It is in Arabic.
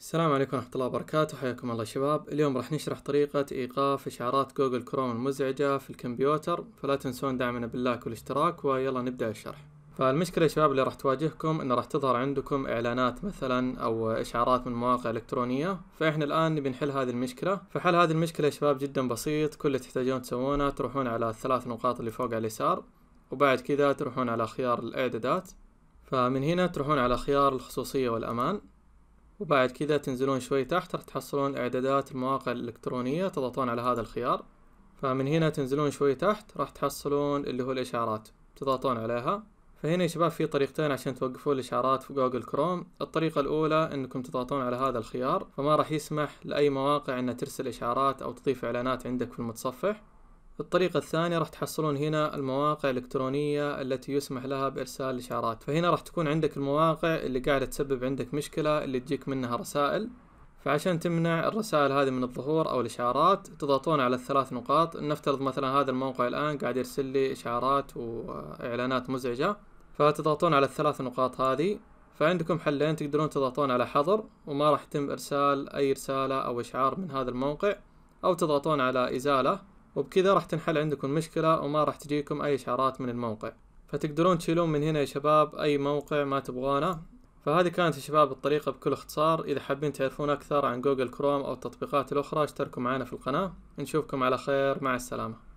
السلام عليكم ورحمة الله وبركاته حياكم الله شباب اليوم راح نشرح طريقة إيقاف إشعارات جوجل كروم المزعجة في الكمبيوتر فلا تنسون دعمنا باللايك والاشتراك ويلا نبدأ الشرح فالمشكلة يا شباب اللي راح تواجهكم انه راح تظهر عندكم اعلانات مثلا او اشعارات من مواقع الكترونية فاحنا الان نبي نحل هذه المشكلة فحل هذه المشكلة يا شباب جدا بسيط كل اللي تحتاجون تسوونه تروحون على الثلاث نقاط اللي فوق على اليسار وبعد كذا تروحون على خيار الاعدادات فمن هنا تروحون على خيار الخصوصية والامان وبعد كذا تنزلون شوي تحت راح تحصلون اعدادات المواقع الالكترونية تضغطون على هذا الخيار فمن هنا تنزلون شوي تحت راح تحصلون اللي هو الاشعارات تضغطون عليها فهنا يا شباب في طريقتين عشان توقفون الاشعارات في جوجل كروم الطريقة الاولى انكم تضغطون على هذا الخيار فما راح يسمح لاي مواقع انها ترسل اشعارات او تضيف اعلانات عندك في المتصفح الطريقة الثانية راح تحصلون هنا المواقع الإلكترونية التي يسمح لها بإرسال الإشعارات فهنا راح تكون عندك المواقع اللي قاعدة تسبب عندك مشكلة اللي تجيك منها رسائل فعشان تمنع الرسائل هذه من الظهور أو الإشعارات تضغطون على الثلاث نقاط نفترض مثلا هذا الموقع الآن قاعد يرسل لي إشعارات وإعلانات مزعجة فتضغطون على الثلاث نقاط هذه فعندكم حلين تقدرون تضغطون على حظر وما راح يتم إرسال أي رسالة أو إشعار من هذا الموقع أو تضغطون على إزالة وبكذا راح تنحل عندكم مشكلة وما راح تجيكم أي إشعارات من الموقع فتقدرون تشيلون من هنا يا شباب أي موقع ما تبغونه فهذه كانت يا شباب الطريقة بكل اختصار إذا حابين تعرفون أكثر عن جوجل كروم أو التطبيقات الأخرى اشتركوا معنا في القناة نشوفكم على خير مع السلامة